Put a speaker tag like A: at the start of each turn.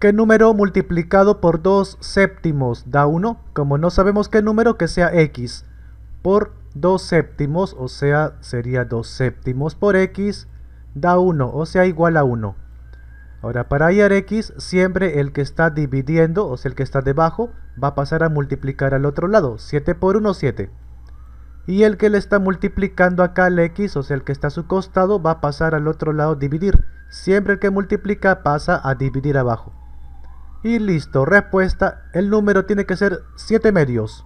A: ¿Qué número multiplicado por 2 séptimos da 1? Como no sabemos qué número, que sea x. Por 2 séptimos, o sea, sería 2 séptimos por x, da 1, o sea, igual a 1. Ahora, para hallar x, siempre el que está dividiendo, o sea, el que está debajo, va a pasar a multiplicar al otro lado. 7 por 1, 7. Y el que le está multiplicando acá al x, o sea, el que está a su costado, va a pasar al otro lado dividir. Siempre el que multiplica pasa a dividir abajo. Y listo, respuesta, el número tiene que ser 7 medios.